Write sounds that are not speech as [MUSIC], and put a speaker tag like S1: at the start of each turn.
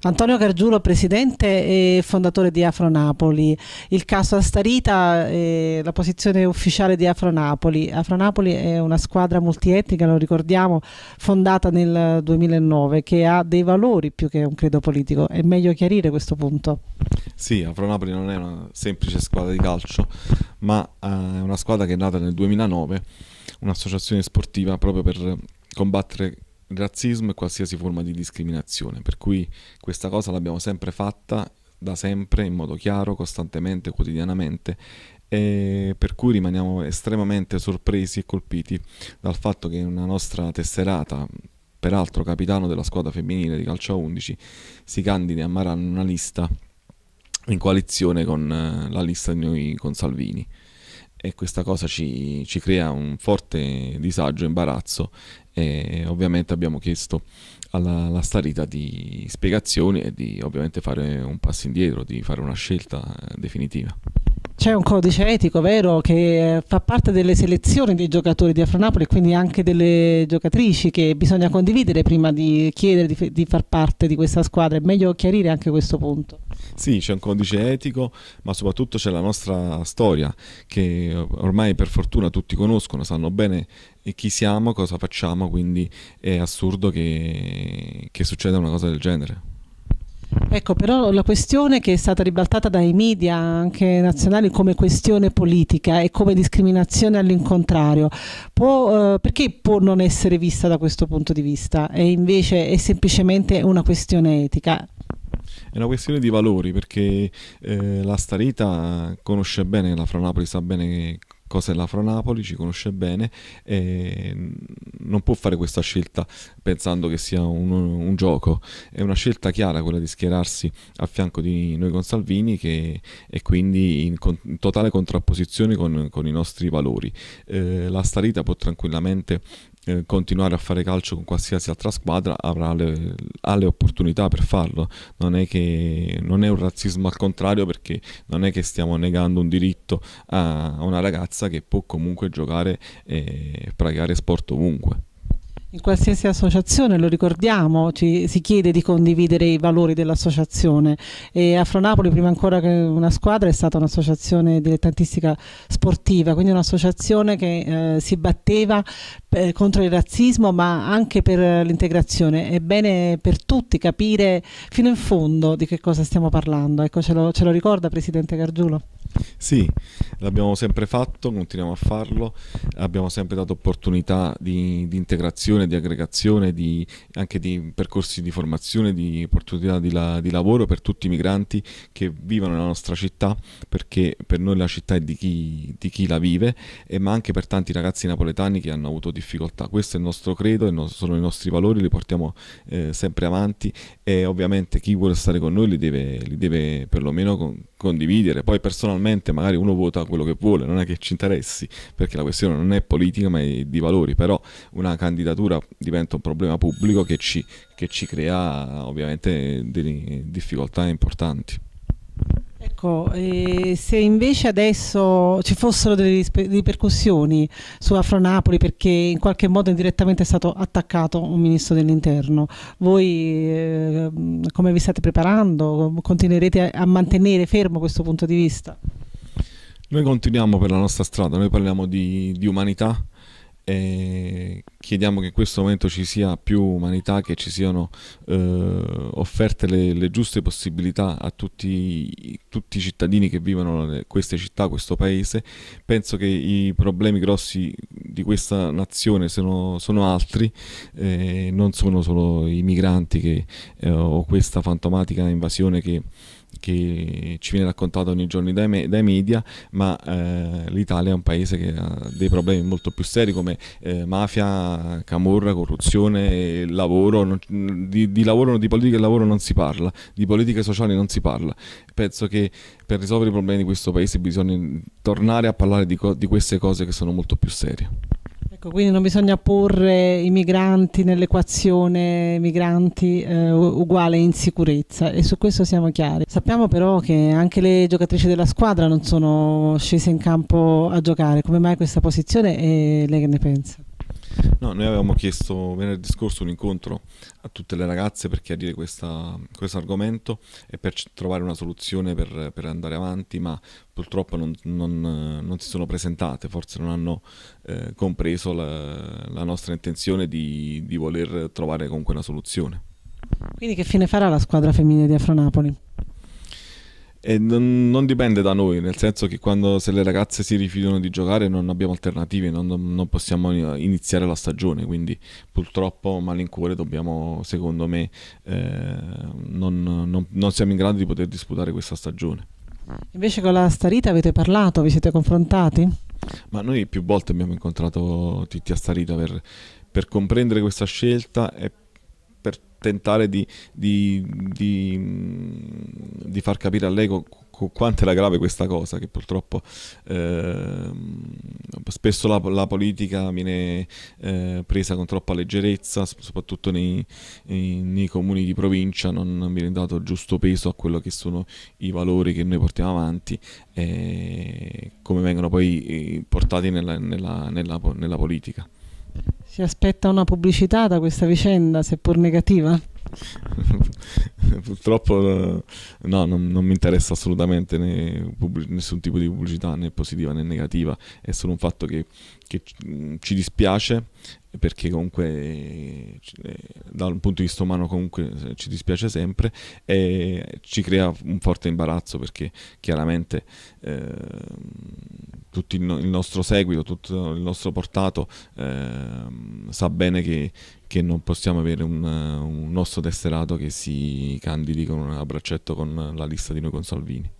S1: Antonio Gargiulo, presidente e fondatore di Afronapoli. Il caso Astarita è la posizione ufficiale di Afronapoli. Afronapoli è una squadra multietnica, lo ricordiamo, fondata nel 2009, che ha dei valori più che un credo politico. È meglio chiarire questo punto.
S2: Sì, Afronapoli non è una semplice squadra di calcio, ma eh, è una squadra che è nata nel 2009, un'associazione sportiva proprio per combattere razzismo e qualsiasi forma di discriminazione, per cui questa cosa l'abbiamo sempre fatta da sempre in modo chiaro, costantemente, quotidianamente e per cui rimaniamo estremamente sorpresi e colpiti dal fatto che una nostra tesserata, peraltro capitano della squadra femminile di calcio a 11, si candidi a Marano una lista in coalizione con eh, la lista di noi con Salvini e questa cosa ci, ci crea un forte disagio, imbarazzo e ovviamente abbiamo chiesto alla, alla starita di spiegazioni e di ovviamente fare un passo indietro, di fare una scelta definitiva.
S1: C'è un codice etico, vero, che eh, fa parte delle selezioni dei giocatori di Afronapoli e quindi anche delle giocatrici che bisogna condividere prima di chiedere di, di, far parte di questa squadra. È meglio chiarire anche questo punto.
S2: Sì, c'è un codice etico, ma soprattutto c'è la nostra storia che ormai per fortuna tutti conoscono, sanno bene eh, chi siamo, cosa facciamo, quindi è assurdo che, che succeda una cosa del genere.
S1: Ecco, però la questione che è stata ribaltata dai media anche nazionali come questione politica e come discriminazione all'incontrario, eh, perché può non essere vista da questo punto di vista e invece è semplicemente una questione etica?
S2: È una questione di valori perché eh, la Starita conosce bene, la Fra Napoli sa bene cos'è l'Afro Napoli, ci conosce bene, eh, non può fare questa scelta pensando che sia un, un, gioco, è una scelta chiara quella di schierarsi a fianco di noi con Salvini che è quindi in, con, in totale contrapposizione con, con, i nostri valori. Eh, la Starita può tranquillamente eh, continuare a fare calcio con qualsiasi altra squadra avrà le, ha le opportunità per farlo. Non è, che, non è un razzismo al contrario perché non è che stiamo negando un diritto a una ragazza che può comunque giocare e praticare sport ovunque.
S1: In qualsiasi associazione, lo ricordiamo, ci, si chiede di condividere i valori dell'associazione e Afronapoli prima ancora che una squadra è stata un'associazione dilettantistica sportiva, quindi un'associazione che eh, si batteva per, eh, contro il razzismo ma anche per l'integrazione. È bene per tutti capire fino in fondo di che cosa stiamo parlando. Ecco, ce lo, ce lo ricorda Presidente Gargiulo?
S2: Sì, l'abbiamo sempre fatto, continuiamo a farlo, abbiamo sempre dato opportunità di, di integrazione, di aggregazione, di, anche di percorsi di formazione, di opportunità di, la, di, lavoro per tutti i migranti che vivono nella nostra città, perché per noi la città è di chi, chi la vive, e, eh, ma anche per tanti ragazzi napoletani che hanno avuto difficoltà. Questo è il nostro credo, no, sono i nostri valori, li portiamo eh, sempre avanti e ovviamente chi vuole stare con noi li deve, li deve perlomeno... Con, condividere, poi personalmente magari uno vota quello che vuole, non è che ci interessi, perché la questione non è politica ma è di valori, però una candidatura diventa un problema pubblico che ci, che ci crea ovviamente delle difficoltà importanti.
S1: Ecco, se invece adesso ci fossero delle ripercussioni su Afronapoli perché in qualche modo indirettamente è stato attaccato un ministro dell'interno, voi eh, come vi state preparando? Continuerete a mantenere fermo questo punto di vista?
S2: Noi continuiamo per la nostra strada, noi parliamo di, di umanità, e chiediamo che in questo momento ci sia più umanità, che ci siano eh, offerte le, le, giuste possibilità a tutti, tutti, i cittadini che vivono in queste città, questo paese. Penso che i problemi grossi di questa nazione sono, sono altri, eh, non sono solo i migranti che, eh, o questa fantomatica invasione che, che ci viene raccontata ogni giorno dai, me, dai media, ma eh, l'Italia è un paese che ha dei problemi molto più seri come eh, mafia, camorra, corruzione, lavoro, non, di, di, lavoro, di politica e lavoro non si parla, di politiche sociali non si parla. Penso che per risolvere i problemi di questo paese bisogna tornare a parlare di, di queste cose che sono molto più serie.
S1: Ecco, quindi non bisogna porre i migranti nell'equazione migranti eh, uguale insicurezza e su questo siamo chiari. Sappiamo però che anche le giocatrici della squadra non sono scese in campo a giocare, come mai questa posizione e lei che ne pensa?
S2: No, noi avevamo chiesto venerdì scorso un incontro a tutte le ragazze per chiarire questa, questo argomento e per trovare una soluzione per, per andare avanti, ma purtroppo non, non, non, si sono presentate, forse non hanno eh, compreso la, la, nostra intenzione di, di voler trovare comunque una soluzione.
S1: Quindi che fine farà la squadra femminile di Afro Napoli?
S2: E non, non, dipende da noi, nel senso che quando se le ragazze si rifiutano di giocare non abbiamo alternative, non, non possiamo iniziare la stagione, quindi purtroppo malincuore dobbiamo, secondo me, eh, non, non siamo in grado di poter disputare questa stagione.
S1: Invece con la Starita avete parlato, vi siete confrontati?
S2: Ma noi più volte abbiamo incontrato Titti a Starita per, per comprendere questa scelta e per tentare di, di, di, di far capire a lei con, con quanto era grave questa cosa, che purtroppo eh, spesso la, la, politica viene eh, presa con troppa leggerezza, soprattutto nei, eh, nei, comuni di provincia non viene dato il giusto peso a quello che sono i valori che noi portiamo avanti e eh, come vengono poi eh, portati nella, nella, nella, nella politica.
S1: Si aspetta una pubblicità da questa vicenda, seppur negativa?
S2: [LAUGHS] Purtroppo eh, no, non, non, mi interessa assolutamente né pubblic- nessun tipo di pubblicità né positiva né negativa, è solo un fatto che, che ci dispiace perché comunque eh, da un punto di vista umano comunque eh, ci dispiace sempre e ci crea un forte imbarazzo perché chiaramente eh, tutto il, il nostro seguito, tutto il nostro portato eh, sa bene che, che, non possiamo avere un, un nostro tesserato che si candidi con un braccetto con la lista di noi con Salvini.